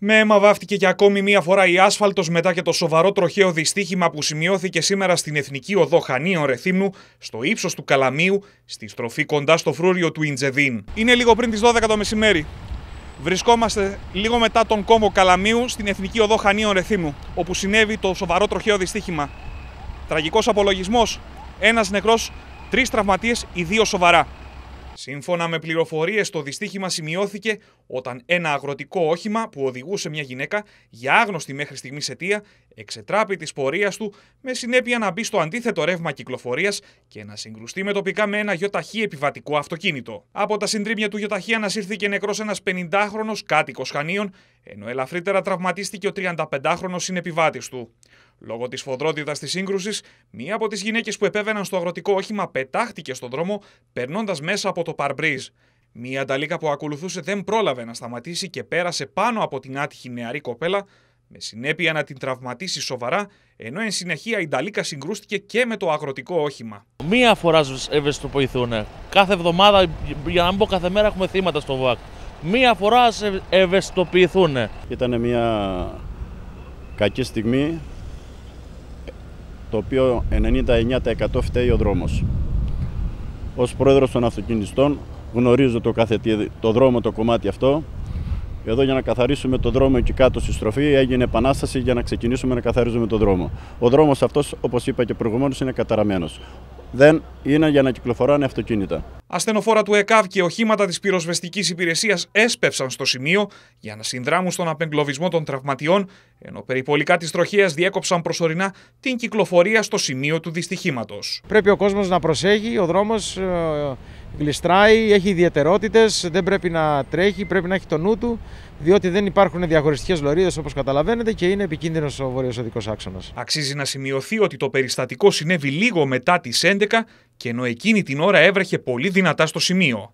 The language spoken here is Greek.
Με αίμα βάφτηκε και ακόμη μία φορά η άσφαλτος μετά και το σοβαρό τροχαίο δυστύχημα που σημειώθηκε σήμερα στην εθνική οδό Χανίων Ρεθύμνου, στο ύψος του Καλαμίου, στη στροφή κοντά στο φρούριο του Ιντζεδίν. Είναι λίγο πριν τις 12 το μεσημέρι. Βρισκόμαστε λίγο μετά τον κόμβο Καλαμίου στην εθνική οδό Χανίων Ρεθύμνου, όπου συνέβη το σοβαρό τροχαίο δυστύχημα. Τραγικός απολογισμός. Ένας νεκρός, τρεις τραυματίες, οι δύο σοβαρά. Σύμφωνα με πληροφορίες, το δυστύχημα σημειώθηκε όταν ένα αγροτικό όχημα που οδηγούσε μια γυναίκα για άγνωστη μέχρι στιγμής αιτία εξετράπη της πορείας του με συνέπεια να μπει στο αντίθετο ρεύμα κυκλοφορίας και να συγκρουστεί με τοπικά με ένα γιοταχή επιβατικό αυτοκίνητο. Από τα συντρίμια του γιοταχή ανασύρθηκε νεκρός ένας 50χρονο κάτοικος Χανίων, ενώ ελαφρύτερα τραυματίστηκε ο 35χρονο συνεπιβάτης του. Λόγω της φοδρότητα της σύγκρουσης, μία από τις γυναίκες που επέβαιναν στο αγροτικό όχημα πετάχτηκε στον δρόμο, περνώντας μέσα από το παρμπρίζ. Μία ανταλίκα που ακολουθούσε δεν πρόλαβε να σταματήσει και πέρασε πάνω από την άτυχη νεαρή κοπέλα, με συνέπεια να την τραυματίσει σοβαρά, ενώ εν συνεχεία η Νταλίκα συγκρούστηκε και με το αγροτικό όχημα. Μία φορά ευαισθητοποιηθούν. Κάθε εβδομάδα, για να μην πω κάθε μέρα, έχουμε θύματα στο ΒΟΑΚ. μια κακή στιγμή το οποίο 99% φταίει ο δρόμος. Ως πρόεδρος των αυτοκινηστών γνωρίζω το, κάθε, το δρόμο, το κομμάτι αυτό. Εδώ για να καθαρίσουμε το δρόμο εκεί κάτω στη στροφή έγινε επανάσταση για να ξεκινήσουμε να καθαρίζουμε το δρόμο. Ο δρόμος αυτός, όπως είπα και προηγουμένως, είναι καταραμένος δεν είναι για να κυκλοφοράνε αυτοκίνητα. Ασθενοφόρα του ΕΚΑΒ και οχήματα της πυροσβεστικής υπηρεσίας έσπευσαν στο σημείο για να συνδράμουν στον απεγκλωβισμό των τραυματιών, ενώ περιπολικά της τροχέας διέκοψαν προσωρινά την κυκλοφορία στο σημείο του δυστυχήματος. Πρέπει ο κόσμος να προσέχει, ο δρόμος ε, γλιστράει, έχει ιδιαιτερότητες, δεν πρέπει να τρέχει, πρέπει να έχει το νου του, διότι δεν υπάρχουν διαχωριστικές λωρίδες όπως καταλαβαίνετε και είναι επικίνδυνος ο οδικός άξονας. Αξίζει να σημειωθεί ότι το περιστατικό συνέβη λίγο μετά τις 11 και ενώ εκείνη την ώρα έβρεχε πολύ δυνατά στο σημείο.